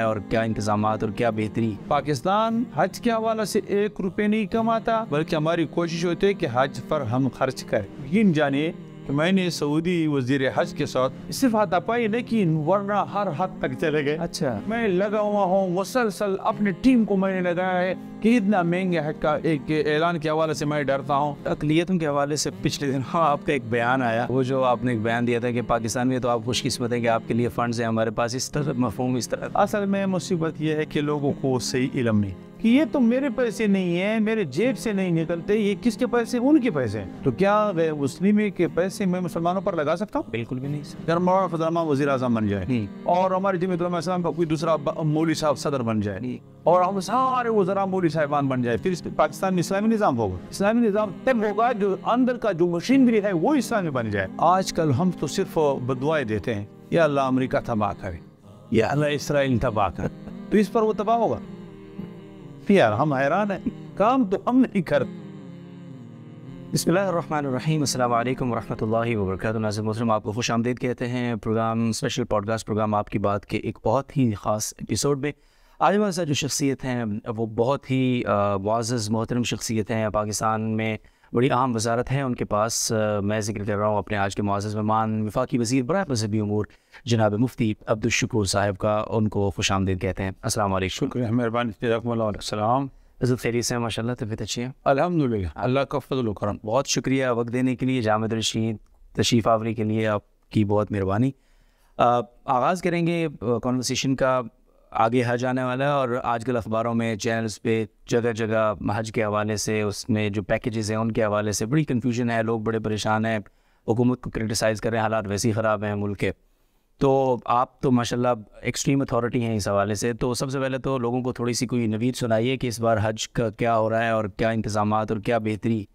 और क्या इंतजाम और क्या बेहतरी पाकिस्तान हज के हवाले से एक रुपये नहीं कमाता बल्कि हमारी कोशिश होती है कि हज पर हम खर्च करें यकीन तो मैंने सऊदी वजीर हज के साथ सिर्फ हाथापाई नहीं की वरना हर हद तक चले गए अच्छा मैं लगा हुआ हूँ मुसलसल अपने टीम को मैंने लगाया है कि इतना महंगे हज का एक ऐलान के हवाले से मैं डरता हूँ अकलीतों के हवाले से पिछले दिन हाँ आपका एक बयान आया वो जो आपने एक बयान दिया था कि पाकिस्तान में तो आप खुशकिस्मत है कि आपके लिए फंड है हमारे पास इस तरह मफहम इस तरह असल में मुसीबत यह है कि लोगों को सही इलम नहीं कि ये तो मेरे पैसे नहीं है मेरे जेब से नहीं निकलते ये किसके पैसे उनके पैसे हैं तो क्या वे मुस्लिम के पैसे मैं मुसलमानों पर लगा सकता हूँ बिल्कुल भी नहीं गर्मा वजी अजम बन जाए हम्म। और हमारे जमीतम का कोई दूसरा मोली साहब सदर बन जाए हम्म। और हम सारे वजरा मोली साहिबान बन जाए फिर पाकिस्तान में इस्लामी निज़ाम होगा इस्लामी निज़ाम तब होगा जो अंदर का जो मशीनरी है वो इस्लामी बन जाए आजकल हम तो सिर्फ बदवाएं देते हैं या अल्लाह अमरीका तबाह करे या अल्लाह इसराइल तबाह करे तो इस पर वो तबाह होगा इख्तियार हम हैरान हैं काम तो हम नहीं करते बसमीम अल्लाम वरहमल वर्क नाजिम मुसलम आपको खुश आमदीद कहते हैं प्रोग्राम स्पेशल पॉडकास्ट प्रोग्राम आपकी बात के एक बहुत ही ख़ास एपिसोड में आज हमारे साथ जो शख्सियत हैं वो बहुत ही वाज मोहतरम शख्सियत हैं पाकिस्तान में बड़ी आम वजारत है उनके पास मैं जिक्र कर रहा हूँ अपने आज के मुआज़ मेहमान वफाकी वजीर बरए मजहबी अमूर जनाब मुफ्ती अब्दुलशकूर साहब का उनको खुश आमदेद कहते हैं असल शुक्रिया खैरियत से माशा तबीयत अच्छी है अल्हम्दुलिल्लाह अल्लाह का फजल करम बहुत शुक्रिया वक्त देने के लिए जामद रशीद तशीफ़ आवरी के लिए आपकी बहुत मेहरबानी आगाज़ करेंगे कॉन्वर्सेशन का आगे हज आने वाला है और आजकल अखबारों में चैनल्स पे जगह जगह हज के हवाले से उसमें जो पैकेजेस हैं उनके हवाले से बड़ी कन्फ्यूजन है लोग बड़े परेशान हैं हुकूमत को क्रिटिसाइज़ कर रहे हैं हालात वैसे ही ख़राब हैं मुल्क के तो आप तो माशाल्लाह एक्सट्रीम अथॉरिटी हैं इस हवाले से तो सबसे पहले तो लोगों को थोड़ी सी कोई नवीद सुनाइए कि इस बार हज का क्या हो रहा है और क्या इंतजाम और क्या बेहतरी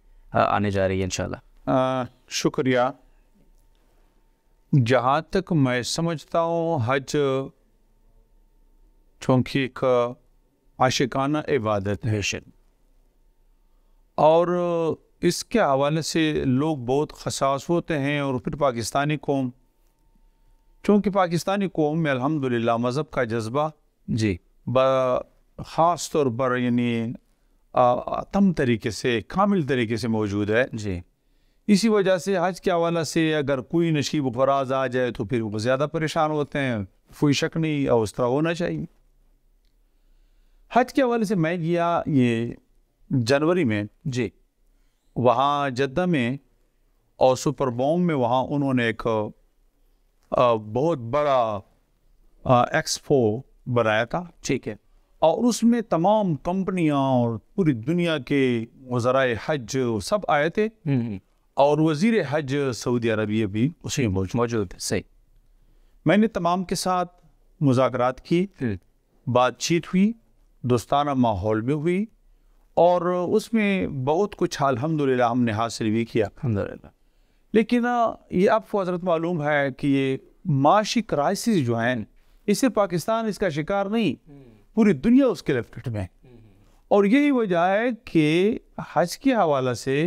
आने जा रही है इन शुक्रिया जहाँ तक मैं समझता हूँ हज चूँकि एक आशिकाना इबादत है शन और इसके हवाले से लोग बहुत खसास होते हैं और फिर पाकिस्तानी कौम चूँकि पाकिस्तानी कौम में अलहमदिल्ला मज़हब का जज्बा जी ख़ास तौर पर यानी तम तरीके से कामिल तरीके से मौजूद है जी इसी वजह से हज के हवाला से अगर कोई नशीब फराज आ जाए तो फिर वो ज़्यादा परेशान होते हैं कोई शक नहीं और उस तरह होना चाहिए हज के हवाले से मैं गया ये जनवरी में जी वहाँ जद्दा में और सुपर बॉम में वहाँ उन्होंने एक आ, बहुत बड़ा एक्सपो बनाया था ठीक है और उसमें तमाम कंपनियाँ और पूरी दुनिया के वजरा हज सब आए थे हम्म, हम्म। और वजीर हज सऊदी अरबिया भी उसी मौजूद थे सही मैंने तमाम के साथ मुजाकर की हम्म। बातचीत हुई दोस्ताना माहौल में हुई और उसमें बहुत कुछ अलहमदिल्ला हमने हासिल भी किया अल्हम्दुलिल्लाह लेकिन ये आपको हजरत मालूम है कि ये माशी क्राइसिस जो है इससे पाकिस्तान इसका शिकार नहीं पूरी दुनिया उसके लपेट में और यही वजह है कि हज के हवाले से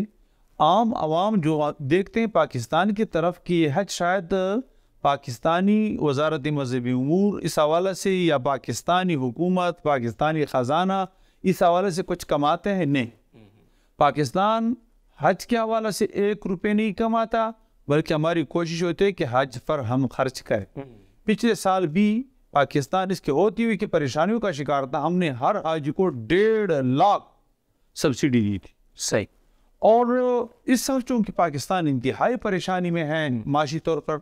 आम आवाम जो देखते हैं पाकिस्तान की तरफ कि हज शायद पाकिस्तानी वजारत मजहबी अमूर इस हवाले से या पाकिस्तानी हुकूमत पाकिस्तानी ख़जाना इस हवाले से कुछ कमाते हैं नहीं पाकिस्तान हज के हवाले से एक रुपये नहीं कमाता बल्कि हमारी कोशिश होती है कि हज पर हम खर्च करें पिछले साल भी पाकिस्तान इसके होती हुई कि परेशानियों का शिकार था हमने हर हज को डेढ़ लाख सब्सिडी दी थी सही और इस साल चूँकि पाकिस्तान इंतहाई परेशानी में है माशी तौर पर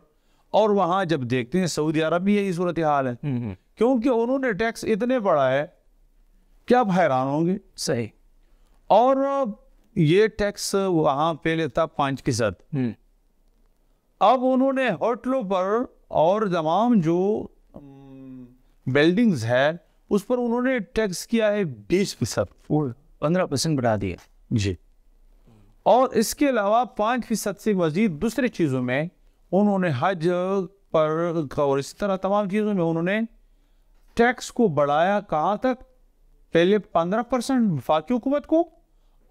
और वहां जब देखते हैं सऊदी अरब भी यही सूरत हाल है हम्म, हम्म। क्योंकि उन्होंने टैक्स इतने है क्या आप हैरान होंगे सही और ये टैक्स वहां पहले था पांच फीसद हम्म। अब उन्होंने होटलों पर और तमाम जो बिल्डिंग्स है उस पर उन्होंने टैक्स किया है बीस फीसद पंद्रह परसेंट बढ़ा दिए जी और इसके अलावा पाँच फीसद से मजीद दूसरी चीज़ों में उन्होंने हज पर और इसी तरह तमाम चीज़ों में उन्होंने टैक्स को बढ़ाया कहाँ तक पहले पंद्रह परसेंट वफाकी हुकूमत को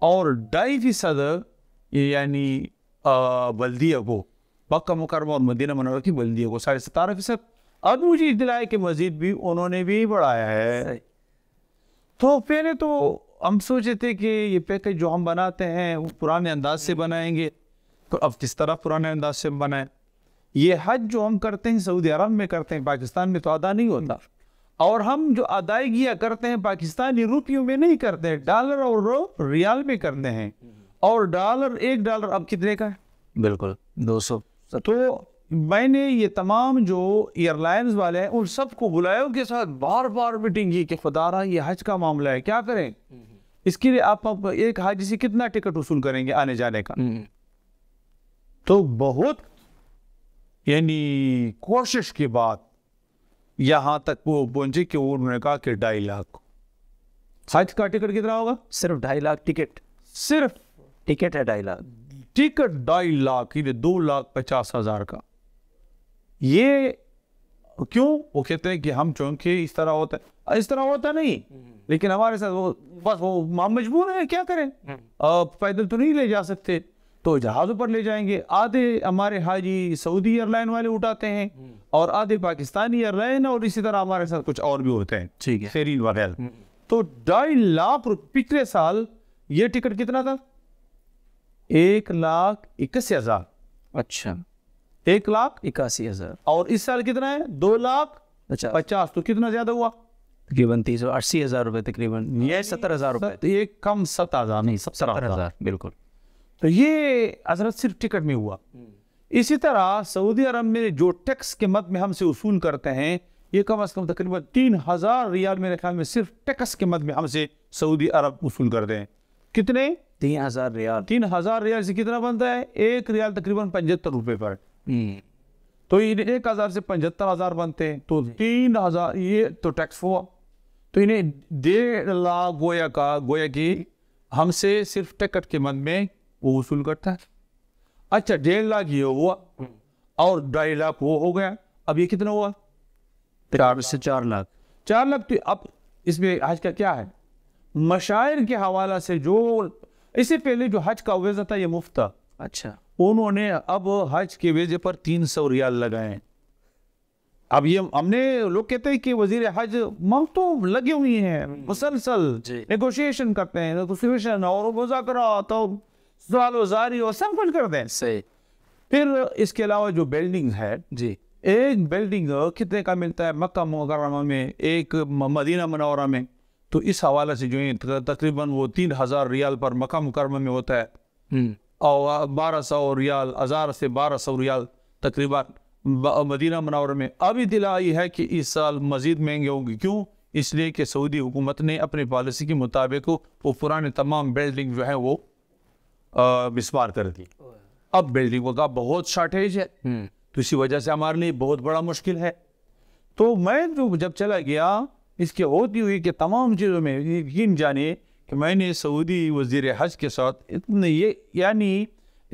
और ढाई फीसद यानी बल्दिया को मक्का मुकरमा और मदीना मनोर की बल्दिया को साढ़े सतारह फीसद अब मुझे इतला है कि मजीद भी उन्होंने भी बढ़ाया है तो पहले तो हम सोचे थे कि ये पैकेज जो हम बनाते हैं वो पुराने अंदाज से बनाएंगे तो अब किस तरह पुराने अंदाज से बनाएं ये हज जो हम करते हैं सऊदी अरब में करते हैं पाकिस्तान में तो अदा नहीं होता और हम जो अदायगियाँ करते हैं पाकिस्तानी रुपयों में नहीं करते डॉलर और रो रियाल में करते हैं और डॉलर एक डॉलर अब कितने का है बिल्कुल दो सौ तो मैंने ये तमाम जो एयरलाइंस वाले हैं उन सबको बुलायों के साथ बार बार मीटिंग की कि खुदारा ये हज का मामला है क्या करें हम्म। इसके लिए आप, आप एक हाजी से कितना टिकट वसूल करेंगे आने जाने का हम्म। तो बहुत यानी कोशिश के बाद यहां तक वो पहुंचे कि उन्होंने कहा कि ढाई लाख साइज का टिकट कितना होगा सिर्फ ढाई लाख टिकट सिर्फ टिकट है ढाई लाख टिकट ढाई लाख यानी दो लाख पचास हजार का ये क्यों वो कहते हैं कि हम चूंकि इस तरह होता है इस तरह होता नहीं लेकिन हमारे साथ वो बस वो हम मजबूर हैं क्या करें हम्म। पैदल तो नहीं ले जा सकते तो जहाज़ पर ले जाएंगे आधे हमारे हाजी सऊदी एयरलाइन वाले उठाते हैं हम्म। और आधे पाकिस्तानी एयरलाइन और इसी तरह हमारे साथ कुछ और भी होते हैं ठीक है फेरीन वगैरह हम्म। तो ढाई लाख पिछले साल ये टिकट कितना था एक लाख इक्यासी हजार अच्छा एक लाख इक्यासी हजार और इस साल कितना है दो लाख अच्छा पचास तो कितना ज्यादा हुआ तकरीबन तीस अस्सी हजार रुपए तकरीबन ये सत्तर हजार रुपए तो ये कम सत्तर हजार नहीं सत्तर हजार बिल्कुल तो ये असरत सिर्फ टिकट में हुआ हम्म। इसी तरह सऊदी अरब में जो टैक्स के मत में हमसे वसूल करते हैं ये कम अज़ कम तकरीबन तीन हज़ार रियाल मेरे ख्याल में सिर्फ टैक्स के मत में हमसे सऊदी अरब वसूल करते हैं कितने तीन हज़ार रियाल तीन हज़ार रियाल से कितना बनता है एक रियाल तकरीबन पचहत्तर रुपए पर हम्म। तो इन्हें एक हज़ार से पचहत्तर हज़ार बनते हैं तो तीन हज़ार ये तो टैक्स हुआ तो इन्हें डेढ़ लाख गोया का गोया की हमसे सिर्फ टिकट के मन में वो वसूल करता है अच्छा डेढ़ लाख ये हुआ और ढाई लाख वो हो गया अब ये कितना हुआ चार से चार लाख चार लाख तो अब इसमें हज का क्या है मशायर के हवाला से जो इससे पहले जो हज का वेजा था ये मुफ्त था अच्छा उन्होंने अब हज के वेजे पर तीन सौ रियाल लगाए अब ये हमने लोग कहते हैं कि वजीर हज मंग तो लगे हुए हैं हम्म। मुसलसल नेगोशिएशन करते हैं और मुजाकर जारी हो सब कुछ कर दें सही फिर इसके अलावा जो बिल्डिंग है जी एक बिल्डिंग कितने का मिलता है मक्का मुकरमा में एक मदीना मनौरा में तो इस हवाले से जो है तकरीबन वो तीन हज़ार रियाल पर मक्का मुकरमा में होता है हम्म। और बारह सौ रियाल हज़ार से बारह सौ रियाल तकरीबन मदीना मनौर में अभी दिला आई है कि इस साल मज़ीद महंगे होंगे क्यों इसलिए कि सऊदी हुकूमत ने अपनी पॉलिसी के मुताबिक वो पुराने तमाम बिल्डिंग जो है वो विस्मार कर दी अब बिल्डिंगों का बहुत शॉर्टेज है हम्म। तो इसी वजह से हमारे लिए बहुत बड़ा मुश्किल है तो मैं तो जब चला गया इसके होती हुई कि तमाम चीज़ों में यकीन जाने कि मैंने सऊदी वजीर हज के साथ इतने ये यानी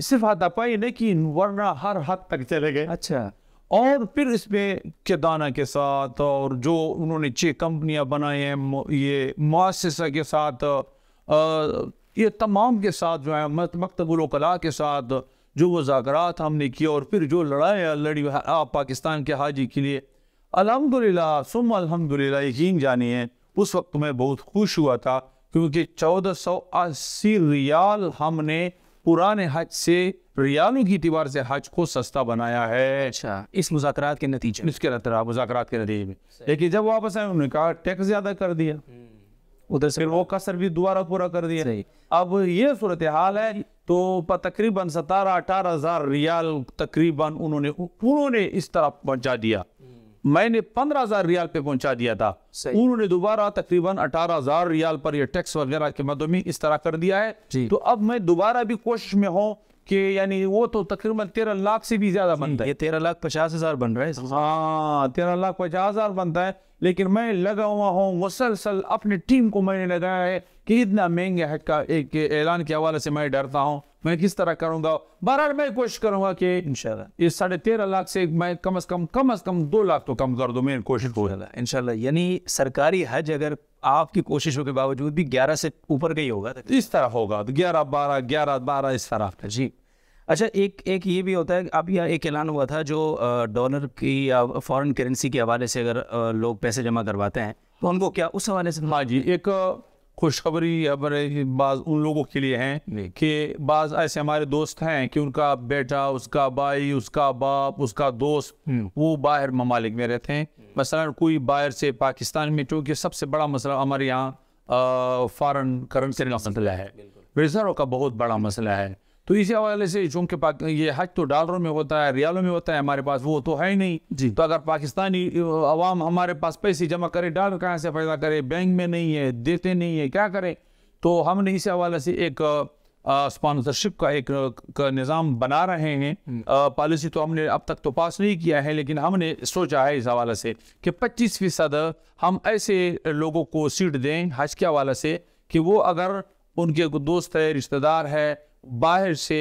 सिर्फ हाथापाई नहीं लेकिन वरना हर हद तक चले गए अच्छा और फिर इसमें केदाना के साथ और जो उन्होंने छः कंपनियां बनाई हैं ये मुआसा के साथ आ, ये तमाम के साथ जो है मकतबुलकला के साथ जो मुजात हमने किए और फिर जो लड़ाई लड़ी आप पाकिस्तान के हाजी के लिए अलहमदिल्ला सुम अलहमदिल्ला यकीन है उस वक्त मैं बहुत खुश हुआ था क्योंकि चौदह सौ अस्सी रियाल हमने पुराने हज से रियालों की दीवार से हज को सस्ता बनाया है अच्छा इस मुजात के नतीजे इसके मुजात के नतीजे में लेकिन जब वापस आए उन्होंने कहा टैक्स ज़्यादा कर दिया हम्म। उधर से फिर वो कसर भी दोबारा पूरा कर दिया अब ये सूरत हाल है तो तकरीबन सतारह अठारह हजार रियाल तकरीबन उन्होंने उन्होंने इस तरह पहुंचा दिया हम्म। मैंने पंद्रह हजार रियाल पे पहुंचा दिया था उन्होंने दोबारा तकरीबन अठारह हजार रियाल पर ये टैक्स वगैरह के मदों में इस तरह कर दिया है तो अब मैं दोबारा भी कोशिश में हूँ कि यानी वो तो तकरीबन तेरह लाख से भी ज्यादा बनता है ये तेरह लाख पचास हजार बन रहा है हाँ तेरह लाख पचास हजार बनता है लेकिन मैं लगा हुआ हूँ मुसलसल अपनी टीम को मैंने लगाया है कि इतना महंगे हक का एक ऐलान के हवाले से मैं डरता हूँ मैं किस तरह करूँगा बहरहाल मैं कोशिश करूँगा कि इन इस साढ़े तेरह लाख से मैं कम अज़ कम कम अज़ कम दो लाख तो कम कर दूँ मेरी कोशिश हो इनशाला यानी सरकारी हज अगर आपकी कोशिशों के बावजूद भी ग्यारह से ऊपर गई होगा इस तरह होगा तो ग्यारह बारह ग्यारह बारह इस तरह जी अच्छा एक एक ये भी होता है अब यह एक ऐलान हुआ था जो डॉलर की या फॉरेन करेंसी के हवाले से अगर लोग पैसे जमा करवाते हैं तो उनको क्या उस हवाले से हाँ जी एक खुशखबरी हमारे बाज उन लोगों के लिए हैं कि बाज ऐसे हमारे दोस्त हैं कि उनका बेटा उसका भाई उसका बाप उसका दोस्त हम्म। वो बाहर ममालिक में रहते हैं हम्म। मसला कोई बाहर से पाकिस्तान में क्योंकि सबसे बड़ा मसला हमारे यहाँ फॉरन करेंसी का मसला है रिजर्व का बहुत बड़ा मसला है तो इसी हवाले से चूँकि ये हज तो डॉलरों में होता है रियालों में होता है हमारे पास वो तो है ही नहीं जी तो अगर पाकिस्तानी अवाम हमारे पास पैसे जमा करे डॉलर कहाँ से पैदा करे बैंक में नहीं है देते नहीं है क्या करें तो हमने इसी हवाले से एक स्पॉन्सरशिप का एक निज़ाम बना रहे हैं पॉलिसी हम्म। तो हमने अब तक तो पास नहीं किया है लेकिन हमने सोचा है इस हवाले से कि पच्चीस फीसद हम ऐसे लोगों को सीट दें हज के हवाले से कि वो अगर उनके दोस्त है रिश्तेदार है बाहर से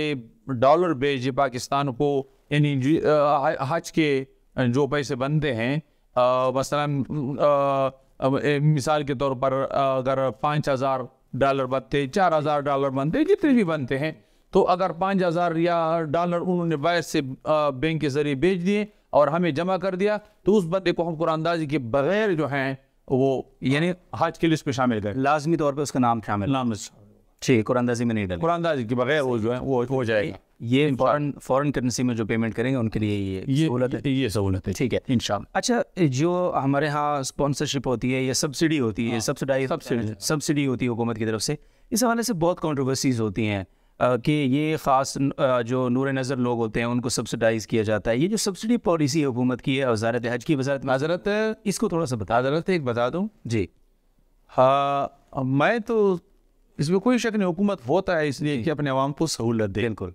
डॉलर भेजे पाकिस्तान को यानी हज के जो पैसे बनते हैं मसला मिसाल के तौर पर अगर पाँच हज़ार डॉलर बनते चार हज़ार डॉलर बनते जितने भी बनते हैं तो अगर पाँच हज़ार या डॉलर उन्होंने बाहर से बैंक के ज़रिए बेच दिए और हमें जमा कर दिया तो उस बंदे को हम कुरानंदाजी के बगैर जो हैं वो यानी हज के लिस्ट में शामिल करें लाजमी तौर पर उसका नाम शामिल नाम जी कुरानंदाजी में नहीं डाले कुरानंदाजी के बगैर वो जो है वो हो जाएगा ये फॉरेन फॉरेन करेंसी में जो पेमेंट करेंगे उनके लिए ये ये सहूलत है ये सहूलत है ठीक है इन अच्छा जो हमारे यहाँ स्पॉन्सरशिप होती है या सब्सिडी होती है सब्सिडाई हाँ, सब्सिडी होती है हुकूमत की तरफ से इस हवाले से बहुत कॉन्ट्रोवर्सीज होती हैं कि ये ख़ास जो नूर नज़र लोग होते हैं उनको सब्सिडाइज़ किया जाता है ये जो सब्सिडी पॉलिसी है हुकूमत की है वजारत हज की वजारत हजरत इसको थोड़ा सा बता हजरत एक बता दूँ जी हाँ मैं तो इसमें कोई शक नहीं हुकूमत होता है इसलिए कि अपने आवाम को सहूलत दे बिल्कुल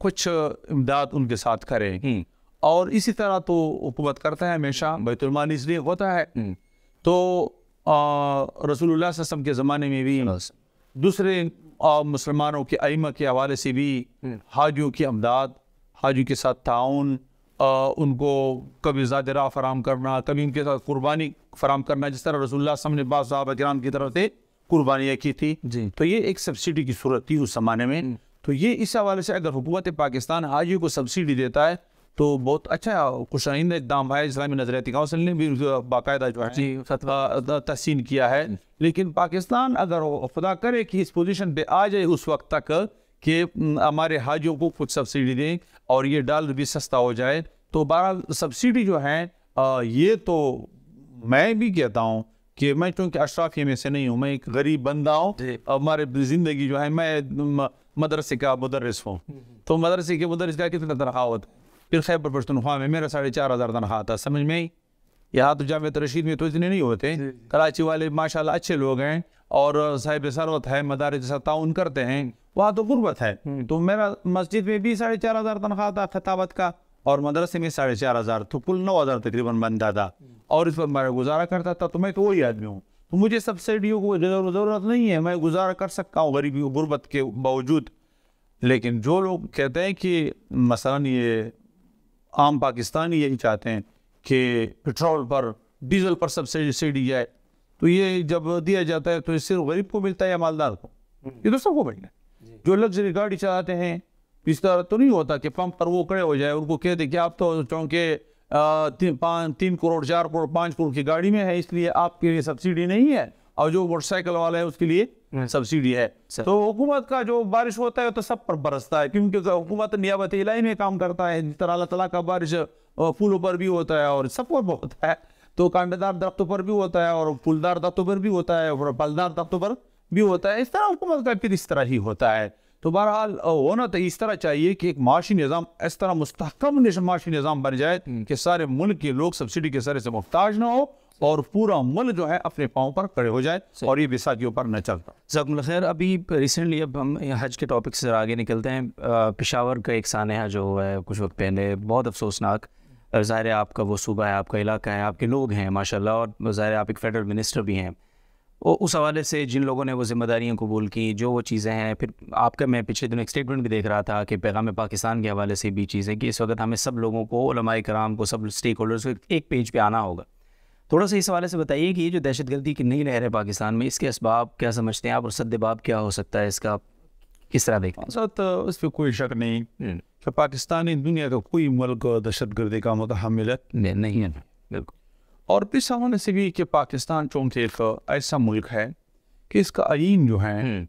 कुछ इमदाद उनके साथ करें हम्म। और इसी तरह तो हुकूमत करता है हमेशा बैतुलमान इसलिए होता है हम्म। तो रसूलुल्लाह वसम के ज़माने में भी दूसरे मुसलमानों के आइम के हवाले से भी हम्म। हाजियों की अमदाद हाजियों के साथ ताउन उनको कभी ज़ादरा फराम करना कभी उनके साथ कुर्बानी फराम करना जिस तरह रसोल्ला ने बाबा कराम की तरफ से कुर्बानियाँ की थी जी तो ये एक सब्सिडी की सूरत थी उस जमाने में हम्म। तो ये इस हवाले से अगर हुकूमत पाकिस्तान हाजियों को सब्सिडी देता है तो बहुत अच्छा खुशाइंद इकदाम है इस्लामी नजरियाती काउंसिल ने भी बाकायदा जो है तहसीन किया है हम्म। लेकिन पाकिस्तान अगर खुदा करे कि इस पोजिशन पर आ जाए उस वक्त तक कि हम्म, हमारे हाजियों को कुछ सब्सिडी दें और ये डॉलर भी सस्ता हो जाए तो बहरहाल सब्सिडी जो है ये तो मैं भी कहता हूँ कि मैं चूंकि अशराफिया में से नहीं हूँ मैं एक गरीब बंदा हूँ और हमारे ज़िंदगी जो है मैं मदरसे का मदरस हूँ हम्म, हम्म। तो मदरसे के मदरस का कितना तनख्वाह होता है फिर खैबर पश्तनख्वा में मेरा साढ़े चार हज़ार तनख्वाह था समझ में यहाँ तो जाम रशीद में तो इतने नहीं होते कराची वाले माशा अच्छे लोग हैं और साहिब सरवत है मदारस ताउन करते हैं वहाँ तो गुर्बत है हम्म। तो मेरा मस्जिद में भी साढ़े चार हज़ार तनख्वाह था खताबत का और मदरसे में साढ़े चार हज़ार तो कुल नौ हज़ार तकरीबन बनता था और इस पर मैं गुजारा करता था तो मैं तो वही आदमी हूँ तो मुझे सब्सिडियों को ज़रूरत नहीं है मैं गुजारा कर सकता हूँ गरीबी गुर्बत के बावजूद लेकिन जो लोग कहते हैं कि मसला ये आम पाकिस्तानी यही चाहते हैं कि पेट्रोल पर डीजल पर सब्सिडी जाए तो ये जब दिया जाता है तो सिर्फ गरीब को मिलता है या मालदार को ये तो सबको मिलना है जो लग्जरी गाड़ी चलाते हैं इस तरह तो नहीं होता कि पंप पर वो खड़े हो जाए उनको कह दे कि आप तो चूँकि तीन पाँच तीन करोड़ चार करोड़ पाँच करोड़ की गाड़ी में है इसलिए आपके लिए सब्सिडी नहीं है और जो मोटरसाइकिल वाला है उसके लिए हाँ। सब्सिडी है तो हुकूमत का जो बारिश होता है तो सब पर बरसता है क्योंकि हुकूमत नियाबत इलाही में काम करता है जिस तरह अल्लाह तला का बारिश फूलों पर भी होता है और सब पर होता है तो कांटेदार दख्तों पर भी होता है और फूलदार दख्तों पर भी होता है और फलदार दख्तों पर भी होता है इस तरह हुकूमत का फिर इस तरह ही होता है तो बहरहाल होना तो इस तरह चाहिए कि एक माशी निज़ाम इस तरह मुस्तकम माशी निज़ाम बन जाए हम्म। कि सारे मुल्क के लोग सब्सिडी के सर से मुफ्ताज ना हो और पूरा मुल्क जो है अपने पाँव पर खड़े हो जाए और ये विसा के ऊपर न चलता जकम खैर अभी रिसेंटली अब हम हज के टॉपिक से आगे निकलते हैं पिशावर का एक सानहा जो है कुछ वक्त पहले बहुत अफसोसनाक ज़ाहिर आपका वो सूबा है आपका इलाका है आपके लोग हैं माशाल्लाह और ज़ाहिर आप एक फेडरल मिनिस्टर भी हैं उस हवाले से जिन लोगों ने वो जिम्मेदारियाँ कबूल की जो वो चीज़ें हैं फिर आपका मैं पिछले दिनों एक स्टेटमेंट भी देख रहा था कि पैगाम पाकिस्तान के हवाले से भी चीज़ें कि इस वक्त हमें सब लोगों को कराम को सब स्टेक होल्डर्स को एक पेज पर पे आना होगा थोड़ा सा इस हवाले से बताइए कि ये जो दहशत गर्दी की नई लहर है पाकिस्तान में इसके इसबाब क्या समझते हैं आप और सदबाब क्या हो सकता है इसका किस तरह देखते हैं तो उस पर कोई शक नहीं हम्म। पाकिस्तानी दुनिया का तो कोई मुल्क दहशत गर्दी का मुतहमल नहीं है बिल्कुल और फिर सामने से भी कि पाकिस्तान चूंकि एक ऐसा मुल्क है कि इसका आइन जो है हम्म।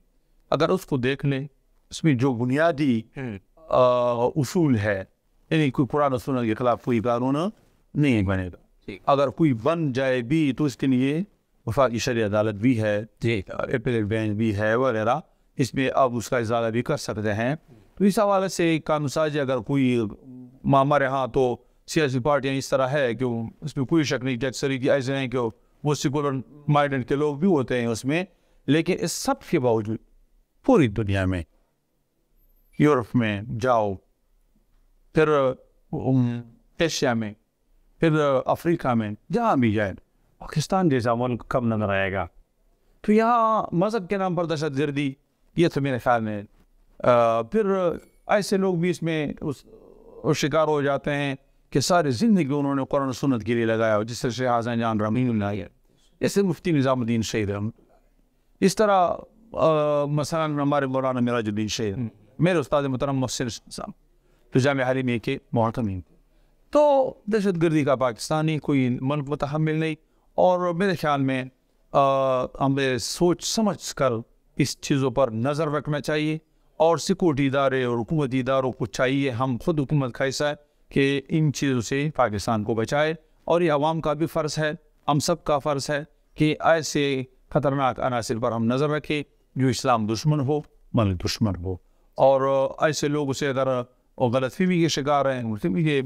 अगर उसको देख लें इसमें जो बुनियादी हम्म। उसूल है यानी कोई पुराना सुनल के खिलाफ कोई कानून नहीं बनेगा अगर कोई बन जाए भी तो इसके लिए वफाकी शर अदालत भी है अपेलेट बेंच भी है वगैरह इसमें अब उसका इजाला भी कर सकते हैं तो इस हवाले से कानून साजी अगर कोई मामा रहा तो सियासी पार्टियाँ इस तरह है कि उसमें कोई शक नहीं टैक्सरी की ऐसे हैं कि वो सिकुलर माइंडेड के लोग भी होते हैं उसमें लेकिन इस सब के बावजूद पूरी दुनिया में यूरोप में जाओ फिर एशिया में फिर अफ्रीका में जहाँ भी जाए पाकिस्तान जैसा मुल्क कम नजर आएगा तो यहाँ मज़हब के नाम पर दहशत गर्दी ये तो मेरे ख्याल में फिर ऐसे लोग भी इसमें उस शिकार हो जाते हैं कि सारी ज़िंदगी उन्होंने कुरान सुनत के लिए लगाया हो जिस तरह से आज़ान जान लाइए जैसे मुफ्ती निज़ामुद्दीन शहीद हम इस तरह मसान हमारे मौलाना मिराजुद्दीन शहीद मेरे उस्ताद मोहतरम मोहसिन साहब तो जाम हाल में के मोहतमीन तो दहशत गर्दी का पाकिस्तानी कोई मुल्क मतहमल नहीं और मेरे ख्याल में हमें सोच समझ कर इस चीज़ों पर नज़र रखना चाहिए और सिक्योरिटी इदारे और हुकूमती इदारों को चाहिए हम खुद हुकूमत का हिस्सा है कि इन चीज़ों से पाकिस्तान को बचाए और ये आवाम का भी फ़र्ज़ है हम सब का फ़र्ज़ है कि ऐसे ख़तरनाक अनासर पर हम नज़र रखें जो इस्लाम दुश्मन हो मन दुश्मन हो और ऐसे लोग उसे अगर और गलत फीवी के शिकार हैं उसे ये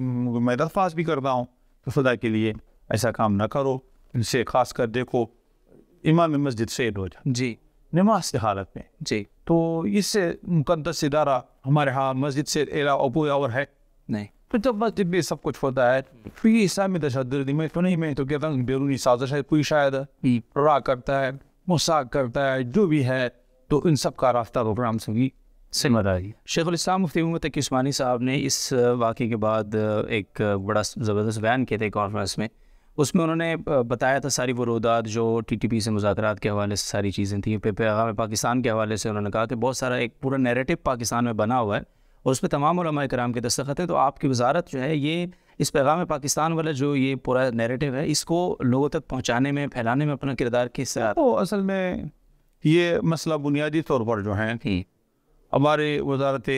मैं दरख्वास भी करता हूँ तो खुदा के लिए ऐसा काम ना करो इनसे खास कर देखो इमाम मस्जिद से हो जाए जी नमाज की हालत में जी तो इससे मुकदस इदारा हमारे यहाँ मस्जिद से अलावा और है नहीं फिर जब मस्जिद में सब कुछ होता है फिर तो ये इस्लामी तशद में तो नहीं मैं तो कहता हूँ बैरूनी साजिश है कोई शायद हम्म। रा करता है मुसाक करता है जो भी है तो इन सब का रास्ता प्रोग्राम से भी जिम्मेदारी शेखुलस्लाम मुफ्ती उमत किस्मानी साहब ने इस वाक़े के बाद एक बड़ा ज़बरदस्त बयान किया था कॉन्फ्रेंस में उसमें उन्होंने बताया था सारी वरूदात जो टी टी पी से मुजात के हवाले से सारी चीज़ें थी पे पे पाकिस्तान के हवाले से उन्होंने कहा कि बहुत सारा एक पूरा नैरेटिव पाकिस्तान में बना हुआ है और उस पर तमाम कराम के दस्तखत हैं तो आपकी वजारत जो है ये इस पैगाम पाकिस्तान वाला जो ये पूरा नैरेटिव है इसको लोगों तक पहुँचाने में फैलाने में अपना किरदार किस तो असल में ये मसला बुनियादी तौर पर जो है हमारे वजारत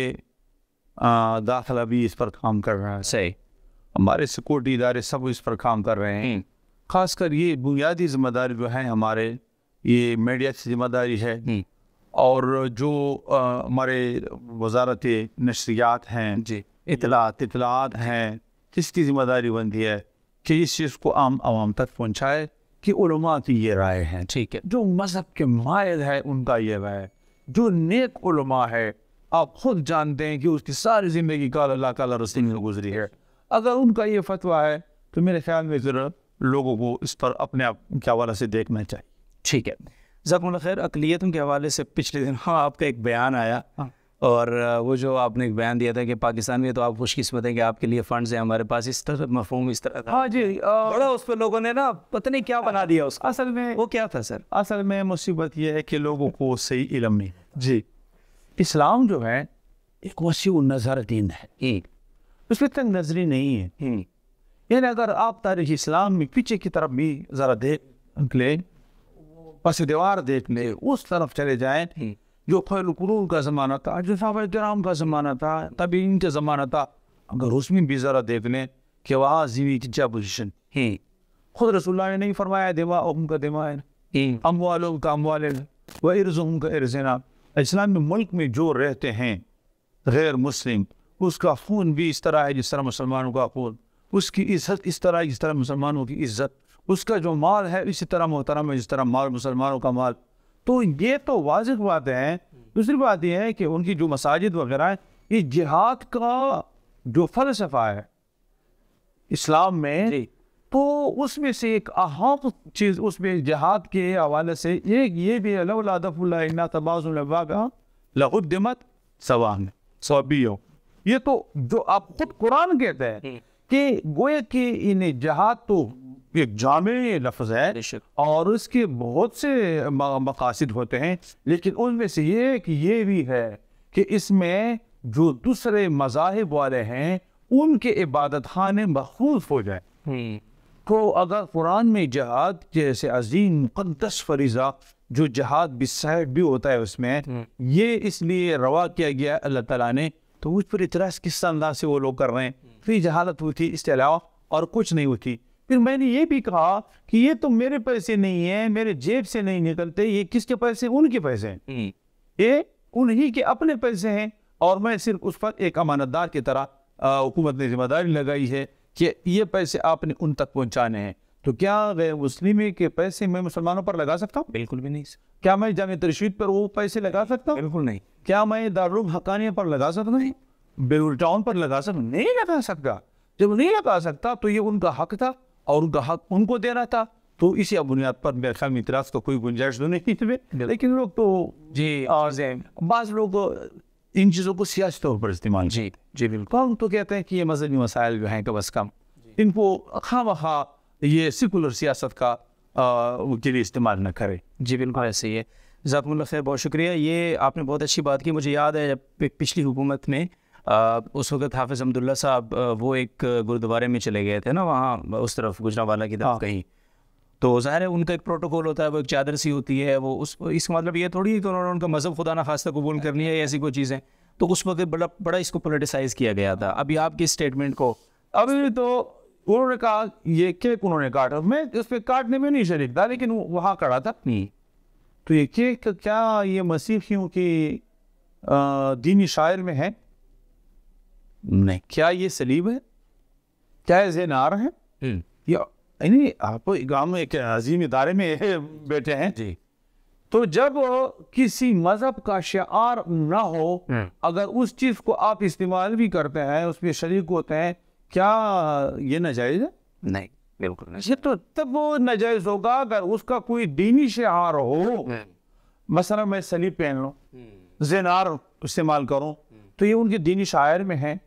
दाखिला भी इस पर काम कर रहा है सही हमारे सिक्योरिटी इदारे सब इस पर काम कर रहे हैं हम्म। खासकर ये बुनियादी जिम्मेदारी जो है हमारे ये मीडिया की जिम्मेदारी है हम्म। और जो हमारे वजारत नशरियात हैं जी इतलात इतलात हैं किसकी ज़िम्मेदारी बनती है कि इस चीज़ को आम आवाम तक पहुँचाए कि उलमा की ये राय है ठीक है जो मज़हब के मायल है उनका ये राय है जो नेक उलमा है आप खुद जानते हैं कि उसकी सारी ज़िंदगी काल अल्लाह काला रस्सी में गुजरी है अगर उनका ये फतवा है तो मेरे ख्याल में ज़रा लोगों को इस पर अपने आप के हवाले से देखना चाहिए ठीक है जकमुल खैर अकलीतों के हवाले से पिछले दिन हाँ, आपका एक बयान आया हाँ। और वो जो आपने एक बयान दिया था कि पाकिस्तान में तो आप खुशकिस्मत हैं कि आपके लिए फंड्स हैं हमारे पास इस तरह मफहम इस तरह था हाँ जी आ, बड़ा उस पर लोगों ने ना पता नहीं क्या बना दिया उसको असल में वो क्या था सर असल में मुसीबत यह है कि लोगों को सही इलम नहीं जी इस्लाम जो है एक वसी नज़र दिन है हम्म। उसमें तंग नजरी नहीं है हम्म। यानी अगर आप तारीख इस्लाम में पीछे की तरफ भी ज़रा देख लें पस दीवार देखने उस तरफ चले जाए हम्म। जो खैर का ज़माना था जो साहब कराम का ज़माना था तभी इनका ज़माना था अगर उसमें भी ज़रा देख लें कि वहाँ जीवी की क्या पोजिशन है खुद रसुल्ला ने नहीं फरमाया देवा उनका देवा अम वालों अम वाले व इर्ज उनका इर्जना इस्लामी मुल्क में जो रहते हैं गैर मुस्लिम उसका खून भी इस तरह है जिस तरह मुसलमानों का खून उसकी इज्जत इस तरह इस तरह मुसलमानों की इज्जत उसका जो माल है इसी तरह मोहतरम है जिस तरह माल मुसलमानों का माल तो ये तो वाज बात है दूसरी बात यह है कि उनकी जो मसाजिद वगैरह है ये जिहाद का जो फलसफा है इस्लाम में तो उसमें से एक अहम चीज़ उसमें जहाद के हवाले से एक ये भी है तबाज़ लहुद्दमत सवान ये तो जो आप खुद कुरान कहते हैं हम्म। कि गोए कि इन जहाद तो एक जाम लफ्ज़ है और इसके बहुत से मकासद होते हैं लेकिन उनमें से ये कि ये भी है कि इसमें जो दूसरे मजाहब वाले हैं उनके इबादत खाने मखरूज हो जाए हम्म। तो अगर कुरान में जहाद जैसे अजीम मुकदस फरीजा जो जहाद बिसाइड भी होता है उसमें हम्म। ये इसलिए रवा किया गया अल्लाह तला ने तो उस पर इतराज किस अंदाज से वो लोग कर रहे हैं इतनी तो जहालत हुई थी इसके अलावा और कुछ नहीं हुई थी फिर मैंने ये भी कहा कि ये तो मेरे पैसे नहीं है मेरे जेब से नहीं निकलते ये किसके पैसे उनके पैसे हैं हम्म। ये उन्हीं के अपने पैसे हैं और मैं सिर्फ उस पर एक अमानतदार की तरह हुकूमत ने जिम्मेदारी लगाई है कि ये पैसे आपने उन तक पहुँचाने हैं तो क्या गैर मुस्लिम के पैसे मैं मुसलमानों पर लगा सकता हूँ बिल्कुल भी नहीं क्या मैं जाम तरशीद पर वो पैसे लगा सकता हूँ बिल्कुल नहीं क्या मैं दारुल हकानिया पर लगा सकता हूँ बेउल्टा उन पर लगा सक नहीं लगा सकता जब नहीं लगा सकता तो ये उनका हक था और उनका हक उनको देना था तो इसी बुनियाद पर मेरे ख्याल में इतराज का कोई गुंजाइश तो नहीं थी लेकिन लोग तो जी और बाज लोग तो इन चीज़ों को सियासी तौर पर इस्तेमाल जी जी बिल्कुल हम तो कहते हैं कि ये मजहबी मसाइल जो हैं कम अज़ कम इनको खा वखा ये सिकुलर सियासत का के लिए इस्तेमाल न करें जी बिल्कुल ऐसे ही है जैकुल्ला खैर बहुत शुक्रिया ये आपने बहुत अच्छी बात की मुझे याद है जब पिछली हुकूमत में उस वक्त हाफिज़ अब्दुल्ला साहब वो एक गुरुद्वारे में चले गए थे ना वहाँ उस तरफ गुजरावाला की तरफ हाँ। कहीं तो ज़ाहिर है उनका एक प्रोटोकॉल होता है वो एक चादर सी होती है वो उस इसका मतलब ये थोड़ी है कि उन्होंने उनका मज़हब खुदा ना खास्ता कबूल हाँ। करनी है ऐसी कोई चीज़ें तो उस वक्त बड़ा बड़ा इसको पोलिटिसाइज़ किया गया था अभी आपके स्टेटमेंट को अभी तो उन्होंने कहा ये केक उन्होंने काटा मैं उस पर काटने में नहीं शरीक था लेकिन वहाँ कड़ा था नहीं तो ये केक क्या ये मसीहियों की दीनी शायर में है नहीं क्या ये सलीब है क्या ये जेनार है हम्म। या आप गाँव में एक अजीम इदारे में बैठे हैं जी तो जब किसी मजहब का शार ना हो हम्म। अगर उस चीज को आप इस्तेमाल भी करते हैं उसमें शरीक होते हैं क्या ये नाजायज है नहीं बिल्कुल नहीं तो तब वो नाजायज होगा अगर उसका कोई दीनी शार हो हम्म। मसला मैं सलीब पहन लो जेनार इस्तेमाल करूं तो ये उनके दीनी शायर में है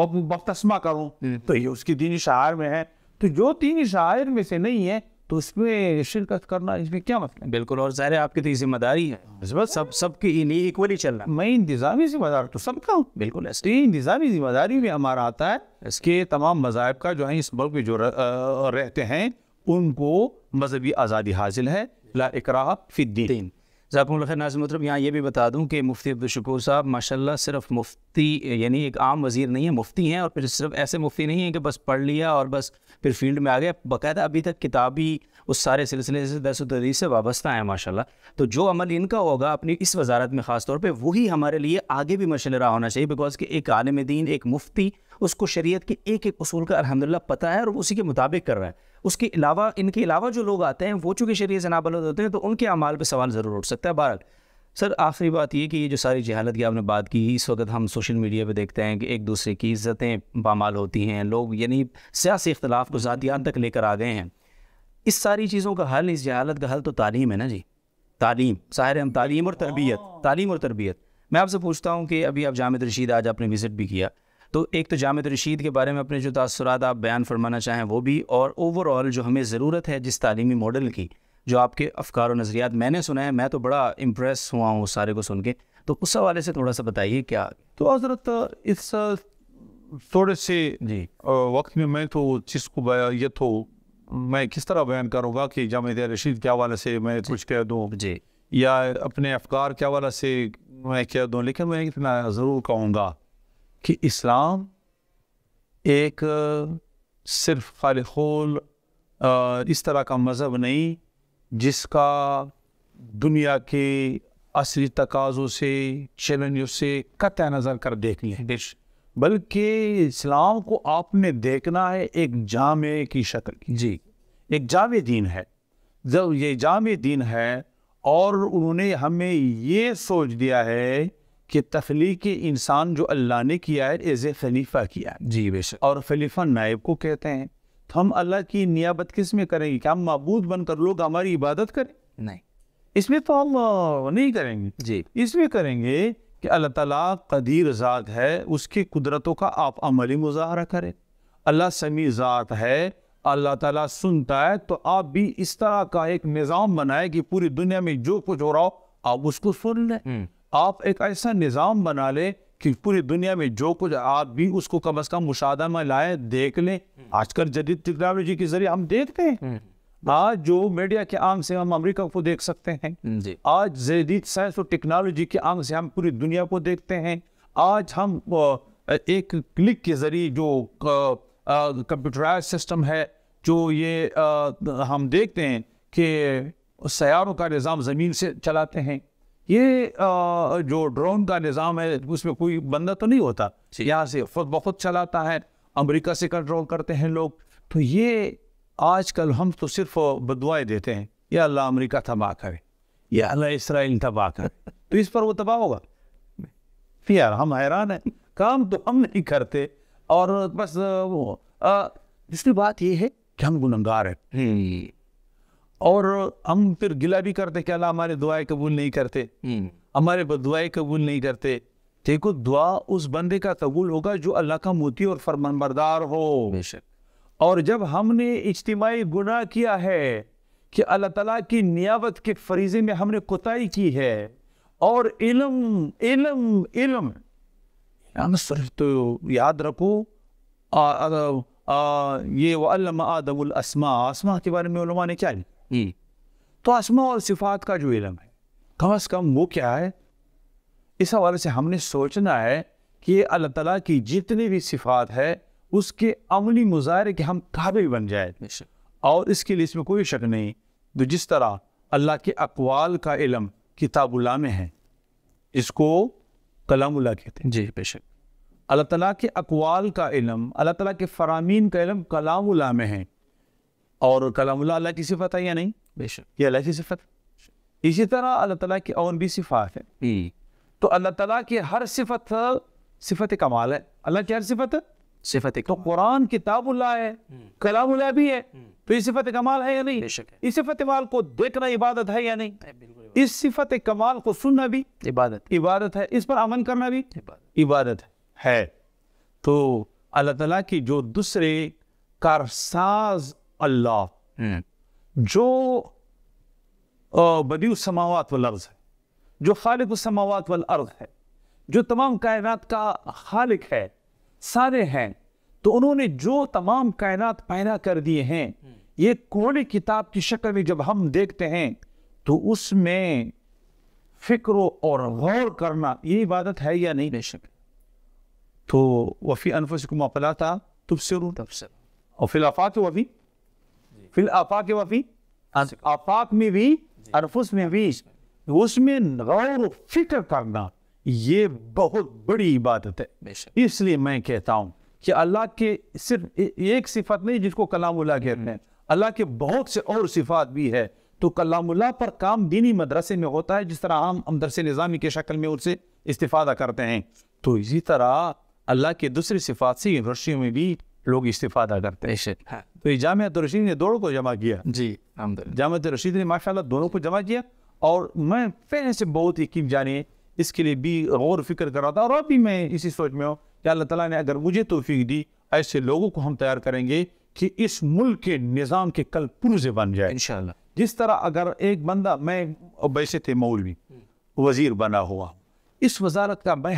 मुख्तसमा करूँ तो ये उसकी दीनी शायर में है तो जो तीन शायर में से नहीं है तो इसमें शिरकत करना इसमें क्या मतलब है बिल्कुल और ज़ाहिर आपकी तो जिम्मेदारी है सब सबकी इन्हीं इक्वली चलना मैं इंतजामी जिम्मेदार तो सबका हूँ बिल्कुल ऐसे तो इंतजामी जिम्मेदारी में हमारा आता है इसके तमाम मजाहब का जो है इस मुल्क में जो रहते हैं उनको मजहबी आज़ादी हासिल है ला इकरा फिद्दीन जबकुल्खर नाज मतलब यहाँ ये भी बता दूँ कि मुफ्ती अब्दुलशकूर साहब माशाल्लाह सिर्फ मुफ्ती यानी एक आम वज़ीर नहीं है मुफ्ती हैं और फिर सिर्फ ऐसे मुफ्ती नहीं है कि बस पढ़ लिया और बस फिर फील्ड में आ गया बाकायदा अभी तक किताबी उस सारे सिलसिले से दरस तदरीस से वाबस्ता है माशाल्लाह तो जो अमल इनका होगा अपनी इस वजारत में ख़ास तौर पर वही हमारे लिए आगे भी मशल रहा होना चाहिए बिकॉज़ कि एक आलम दीन एक मुफ्ती उसको शरीयत के एक एक असूल का अलहमदिल्ला पता है और उसी के मुताबिक कर रहा है उसके अलावा इनके अलावा जो लोग आते हैं वो चूँकि शरीय से नाबलद होते हैं तो उनके अमाल पर सवाल ज़रूर उठ सकता है बहरहाल सर आखिरी बात ये कि ये जो सारी जहालत की आपने बात की इस वक्त हम सोशल मीडिया पे देखते हैं कि एक दूसरे की इज़्ज़तें पामाल होती हैं लोग यानी सियासी इख्तलाफ को ज़ातियात तक लेकर आ गए हैं इस सारी चीज़ों का हल इस जहालत का हल तो तालीम है ना जी तालीम साहिर हम तालीम और तरबियत हाँ। तालीम और तरबियत मैं आपसे पूछता हूँ कि अभी आप जामत रशीद आज आपने विज़िट भी किया तो एक तो जामत रशीद के बारे में अपने जो तसरत आप बयान फरमाना चाहें वो भी और ओवरऑल जो हमें ज़रूरत है जिस तलीमी मॉडल की जो आपके अफकार और नज़रियात मैंने सुना है मैं तो बड़ा इम्प्रेस हुआ हूँ उस सारे को सुन के तो उस हवाले से थोड़ा सा बताइए क्या तो हजरत इस थोड़े से जी वक्त में मैं तो चीज़ को हो मैं किस तरह बयान करूँगा कि जाम रशीद के हवाले से मैं कुछ कह दूँ जी या अपने अफकार के हवाले से मैं कह दूँ लेकिन मैं इतना ज़रूर कहूँगा कि इस्लाम एक सिर्फ खालखोल इस तरह का मज़हब नहीं जिसका दुनिया के असली तकाज़ों से चैलेंजों से कत नज़र कर देख लिया बल्कि इस्लाम को आपने देखना है एक जाम की शक्ल जी एक जाम दीन है जब ये जाम दीन है और उन्होंने हमें ये सोच दिया है कि तख्लीक इंसान जो अल्लाह ने किया है एज ए खलीफा किया है जी बेशक और खलीफा नायब को कहते हैं तो हम अल्लाह की नियाबत किस में करेंगे क्या हम मबूद बनकर लोग हमारी इबादत करें नहीं इसमें तो हम नहीं करेंगे जी इसमें करेंगे कि अल्लाह ताला कदीर ज़ात है उसकी कुदरतों का आप अमली मुजाहरा करें अल्लाह समी ज़ात है अल्लाह ताला सुनता है तो आप भी इस तरह का एक निज़ाम बनाए कि पूरी दुनिया में जो कुछ हो रहा हो आप उसको सुन लें हम्म। आप एक ऐसा निज़ाम बना लें कि पूरी दुनिया में जो कुछ आप भी उसको कम अज़ कम मुशादा में लाए देख लें हम्म। आजकल जदीद टेक्नोलॉजी के ज़रिए हम देखते हैं हम्म। आज जो मीडिया के आंग से हम अमेरिका को देख सकते हैं हम्म, जी। आज जदीद साइंस और टेक्नोलॉजी के आंग से हम पूरी दुनिया को देखते हैं आज हम एक क्लिक के जरिए जो कंप्यूटराइज सिस्टम है जो ये आ, हम देखते हैं कि सयारों का निज़ाम ज़मीन से चलाते हैं ये आ, जो ड्रोन का निज़ाम है उसमें कोई बंदा तो नहीं होता यहाँ से खुद बहुत चलाता है अमेरिका से कंट्रोल करते हैं लोग तो ये आजकल हम तो सिर्फ बदवाएँ देते हैं या अल्लाह अमरीका तबाह करे या अल्लाह इसराइल तबाह करे तो इस पर वो तबाह होगा यार हम हैरान हैं काम तो हम नहीं करते और बस वो दूसरी बात ये है कि हम गुनहगार हैं हम्म। और हम फिर गिला भी करते कि अल्लाह हमारे दुआएं कबूल नहीं करते हम्म। हमारे बदुआएं कबूल नहीं करते देखो दुआ उस बंदे का कबूल होगा जो अल्लाह का मोती और फरमानबरदार हो बेशक और जब हमने इज्तमाही गुनाह किया है कि अल्लाह ताला की नियावत के फरीजे में हमने कोताही की है और इलम इलम इलम सिर्फ तो याद रखो आ, आ, आ, ये वम आदमुल आसमा के बारे में उलमा ने क्या ली तो आसमा और सिफात का जो इलम है कम अज़ कम वो क्या है इस हवाले से हमने सोचना है कि अल्लाह ताला की जितनी भी सिफात है उसके अमली मुजाहरे के हम काबिल बन जाए और इसके लिए इसमें कोई शक नहीं तो जिस तरह अल्लाह के अकवाल का इलम किताबुल्ला में है इसको कलामुल्ला कहते हैं जी बेशक अल्लाह तला के अकवाल का इलम अल्लाह तला के फरामीन का इलम कलामुल्ला में है और कलामुल्ला अल्लाह की सिफत है या नहीं बेशक ये अल्लाह की सिफत इसी तरह अल्लाह तला की और भी सिफात है तो अल्लाह तला की हर सिफत सिफत कमाल है अल्लाह की हर सिफत है सिफत तो कुरान किताबुल्ला है हम्म। कलामुल्ला भी है हम्म। तो ये सिफत कमाल है या नहीं इस सिफत कमाल को देखना इबादत है या नहीं इस सिफत कमाल को सुनना भी इबादत इबादत है इस पर अमन करना भी इबादत है तो अल्लाह तला की जो दूसरे कारसाज अल्लाह हम्म। जो बदी समावत वाल है जो खालिक समावत वाल अर्ज है जो तमाम कायनात का खालिक है सारे हैं तो उन्होंने जो तमाम कायनात पैदा कर दिए हैं ये कोने किताब की शक्ल में जब हम देखते हैं तो उसमें फिक्र और गौर करना ये इबादत है या नहीं बेशक तो वफ़ी अनफसकुम अपला था तुब से रू तब से और फिल आफाक वफ़ी फिल आफाक वफ़ी आफाक में भी अनफुस में भी उसमें गौर फिक्र करना ये बहुत बड़ी इबादत है इसलिए मैं कहता हूँ कि अल्लाह के सिर्फ एक सिफत नहीं जिसको कलामुल्ला कहते हम्म। हैं अल्लाह के बहुत से और सिफात भी है तो कलामुल्ला पर काम दीनी मदरसे में होता है जिस तरह हम मदरसे निज़ामी के शक्ल में उनसे इस्तीफ़ादा करते हैं तो इसी तरह अल्लाह के दूसरे सिफात से यूनिवर्सिटी में भी लोग इस्तीफ़ादा करते हैं हाँ। तो ये जाम रशीद ने दोनों को जमा किया जी जाम रशीद ने माशाल्लाह दोनों को जमा किया और मैं फिर से बहुत यकीन जानिए इसके लिए भी गौर फिक्र कर रहा था और अभी मैं इसी सोच में हूँ कि अल्लाह तला ने अगर मुझे तोफीक दी ऐसे लोगों को हम तैयार करेंगे कि इस मुल्क के निज़ाम के कल पुरजे बन जाए इन जिस तरह अगर एक बंदा मैं वैसे थे मौलवी वजीर बना हुआ इस वजारत का मैं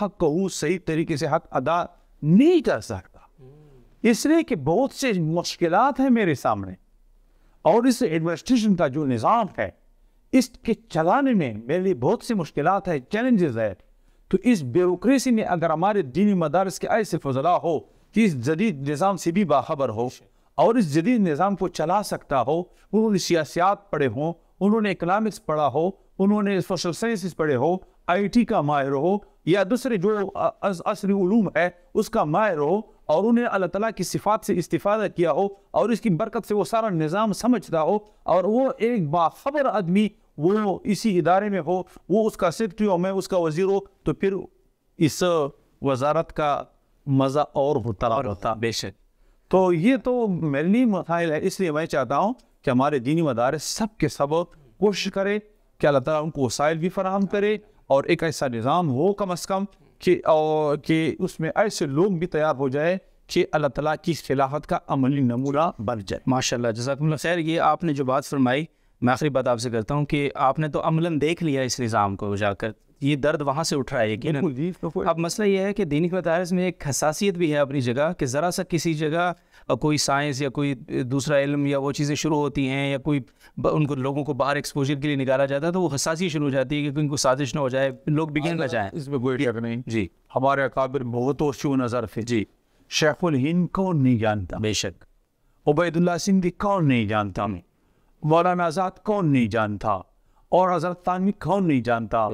हक कहूँ सही तरीके से हक अदा नहीं कर सकता इसलिए कि बहुत से मुश्किल हैं मेरे सामने और इस एडमिनिस्ट्रेशन का जो निज़ाम है इसके चलाने में मेरे लिए बहुत सी मुश्किल है चैलेंजेस है तो इस ब्यूरोसी में अगर हमारे दीनी मदारस के ऐसे फजला हो कि इस जदीद निज़ाम से भी बाखबर हो और इस जदीद निज़ाम को चला सकता हो उन्होंने सियासियात पढ़े हों उन्होंने इकनॉमिक्स पढ़ा हो उन्होंने सोशल साइंसिस पढ़े हो आई टी का माहिर हो या दूसरे जो असली उलूम है उसका मायर हो और उन्हें अल्लाह तला की सिफात से इस्तीफ़ा किया हो और इसकी बरकत से वो सारा निज़ाम समझता हो और वो एक बाखबर आदमी वो इसी इदारे में हो वो उसका सेक्रटरी हो मैं उसका वजीर हो तो फिर इस वजारत का मज़ा और होता होता बेशक तो ये तो मेरी मसाइल है इसलिए मैं चाहता हूँ कि हमारे दीनी मदारे सब के सब कोशिश करें कि अल्लाह तुमको वसाइल भी फराहम करे और एक ऐसा निज़ाम हो कम अज़ कम कि और कि उसमें ऐसे लोग भी तैयार हो जाए कि अल्लाह ताला की खिलाफत का अमली नमूना बन जाए माशाल्लाह जैसा खैर ये आपने जो बात फरमाई मैं आखिरी बात आपसे करता हूँ कि आपने तो अमला देख लिया इस निज़ाम को जाकर ये दर्द वहाँ से उठ रहा है यकीन अब मसला ये है कि दैनिक मदारस में एक हसासियत भी है अपनी जगह कि ज़रा सा किसी जगह कोई साइंस या कोई दूसरा इलम या वो चीज़ें शुरू होती हैं या कोई उनको लोगों को बाहर एक्सपोजर के लिए निकाला जाता है तो वो हसासी शुरू हो जाती है कि उनको साजिश ना हो जाए लोग बिगड़ ना जाए इसमें कोई शक नहीं जी हमारे अकाबिर बहुत वशू नज़र थे जी शेखुल हिंद कौन नहीं जानता बेशक उबैदुल्ला सिंधी कौन नहीं जानता हम्म। मौलाना आज़ाद कौन नहीं जानता और हजरत तानवी कौन नहीं जानता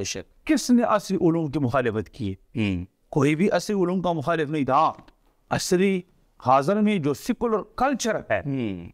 किसने असरी उलूम की मुखालफत की हम्म। कोई भी असरी उलूम का मुखालिफ नहीं था असरी हाजर में जो सिकुलर कल्चर है हम्म।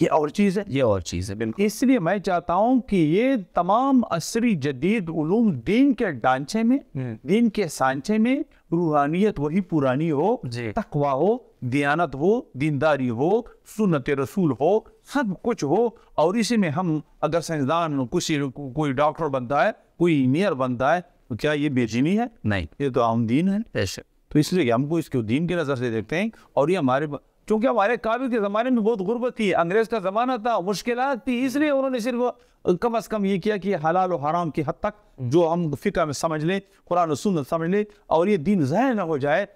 ये और चीज़ है ये और चीज़ है बिल्कुल इसलिए मैं चाहता हूँ कि ये तमाम असरी जदीद उलूम दीन के ढांचे में हम्म। दीन के सांचे में रूहानियत वही पुरानी हो तकवा हो दयानत हो दीनदारी हो सुनत रसूल हो सब कुछ हो और इसी में हम अगर साइंसदान किसी को, कोई डॉक्टर बनता है कोई इंजीनियर बनता है तो क्या ये बेचीनी है नहीं ये तो आम दीन है तो इसलिए हमको इसको दीन की नज़र से देखते हैं और ये हमारे चूंकि हमारे काबिल के ज़माने में बहुत गुर्बत थी अंग्रेज़ का ज़माना था मुश्किल थी इसलिए उन्होंने सिर्फ कम अज़ कम ये किया कि हलाल और हराम की हद तक जो हम फ़िका में समझ लें कुरान सुन्नत समझ लें और ये दिन ज़हर ना हो जाए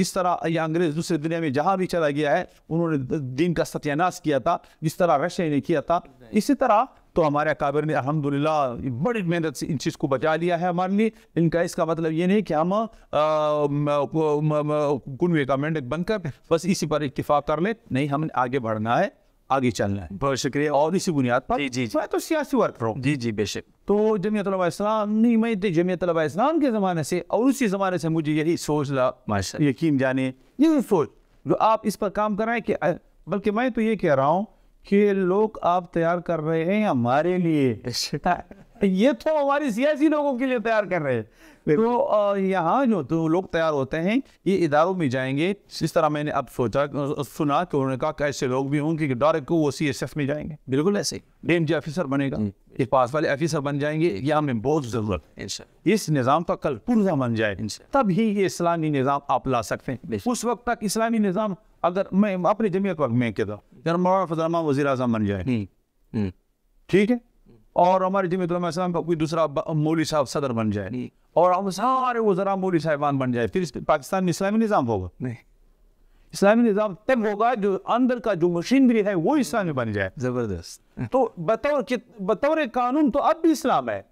जिस तरह ये अंग्रेज़ दूसरे दुनिया में जहाँ भी चला गया है उन्होंने दिन का सत्यानाश किया था जिस तरह रशिया ने किया था इसी तरह तो हमारे अकाबिर ने अलहमदिल्ला बड़ी मेहनत से इन चीज़ को बचा लिया है हमारे लिए इनका इसका मतलब ये नहीं कि हम कुनवे का मेंढक बनकर बस इसी पर इतफाक़ कर लें नहीं हमें आगे बढ़ना है आगे चलना है बहुत शुक्रिया और इसी बुनियाद पर जी जी मैं तो सियासी वर्कर हूँ जी जी बेशक तो जमीत इस्लाम नहीं मैं तो जमीयत इस्लाम के ज़माने से और उसी ज़माने से मुझे यही सोच रहा यकीन जाने यही सोच जो आप इस पर काम कराएं कि बल्कि मैं तो ये कह रहा हूँ कि लोग आप तैयार कर रहे हैं हमारे लिए ये तो हमारी सियासी लोगों के लिए तैयार कर रहे हैं तो यहाँ जो तो लोग तैयार होते हैं ये इदारों में जाएंगे इस तरह मैंने अब सोचा सुना कि उन्होंने कहा कैसे लोग भी होंगे कि डायरेक्ट को वो सी एस एफ में जाएंगे बिल्कुल ऐसे डेम जी ऑफिसर बनेगा हम्म। ये पास वाले ऑफिसर बन जाएंगे यह हमें बहुत जरूरत इस निज़ाम का कल पुर्जा बन जाए तब ही ये इस्लामी निज़ाम आप ला सकते हैं उस वक्त तक इस्लामी निज़ाम अगर मैं अपने जमीयत वक्त में कहता जरमा फजरमा वजी अजम बन जाए हम्म, हम्म। ठीक है और हमारे जमीतम का कोई दूसरा मोली साहब सदर बन जाए हम्म। और हम सारे वजरा मोली साहिबान बन जाए फिर पाकिस्तान इस्लामी निज़ाम होगा नहीं इस्लामी निज़ाम तब होगा जो अंदर का जो मशीनरी है वो इस्लामी बन जाए ज़बरदस्त तो बतौर बतौर कानून तो अब भी इस्लाम है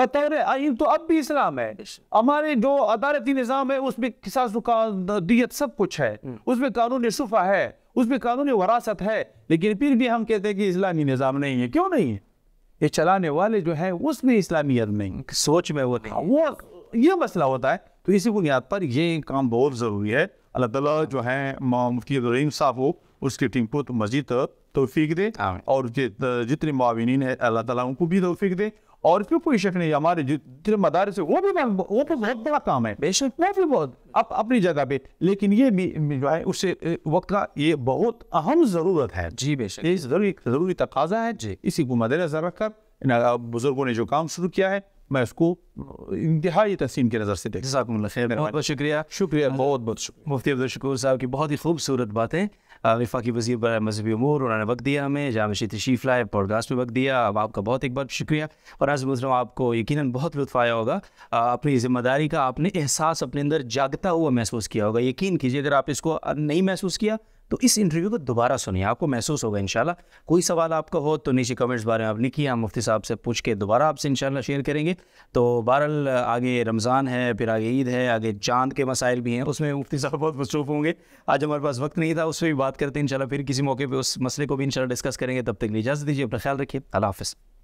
बतौर आइन तो अब भी इस्लाम है हमारे जो अदालती निज़ाम है उसमें सब कुछ है उसमें कानून शुफा है उसमें कानूनी वरासत है लेकिन फिर भी हम कहते हैं कि इस्लामी निज़ाम नहीं है क्यों नहीं है ये चलाने वाले जो है उसमें इस्लामियत नहीं सोच में वो नहीं हाँ, वो ये मसला होता है तो इसी बुनियाद पर ये काम बहुत ज़रूरी है अल्लाह ताला जो है मुफ्ती रहीम साहब हो उसकी टीम को तो मजीद तोफ़ी दे और जितने माविन है अल्लाह ताला उनको भी तोफ़ी दे और भी कोई शक नहीं हमारे जितने मदारस वो भी वो तो बहुत बड़ा काम है बेशक वो भी बहुत अप, अपनी जगह पे लेकिन ये भी जो है उससे वक्त का ये बहुत अहम ज़रूरत है जी बेशक ये ज़रूरी ज़रूरी तकाजा है जी इसी को मद्देनजर रखकर बुज़ुर्गों ने जो काम शुरू किया है मैं उसको इंतहाई तहसीन की नज़र से देखा बहुत बहुत शुक्रिया शुक्रिया बहुत बहुत शुक्रिया मुफ्ती अब्दुल शकूर साहब की बहुत ही खूबसूरत बातें विफाकी वजीर बर मजहबी अमूर उन्होंने वक्त दिया हमें जाम तशीफ लाए पॉडकास्ट में वक्त दिया अब आपका बहुत एक बार शुक्रिया और आज मुझे आपको यकीन बहुत लुत्फ आया होगा अपनी ज़िम्मेदारी का आपने एहसास अपने अंदर जागता हुआ महसूस किया होगा यकीन कीजिए अगर आप इसको नहीं महसूस किया तो इस इंटरव्यू को दोबारा सुनिए आपको महसूस होगा इंशाल्लाह कोई सवाल आपका हो तो नीचे कमेंट्स बारे में आप लिखिए हम मुफ्ती साहब से पूछ के दोबारा आपसे इंशाल्लाह शेयर करेंगे तो बहरल आगे रमज़ान है फिर आगे ईद है आगे चांद के मसाइल भी हैं उसमें मुफ्ती साहब बहुत मसरूफ़ होंगे आज हमारे पास वक्त नहीं था उस पर भी बात करते हैं इनशाला फिर किसी मौके पर उस मसले को भी इनशाला डिस्कस करेंगे तब तक इजाज़त दीजिए अपना ख्याल रखिए अला हाफ़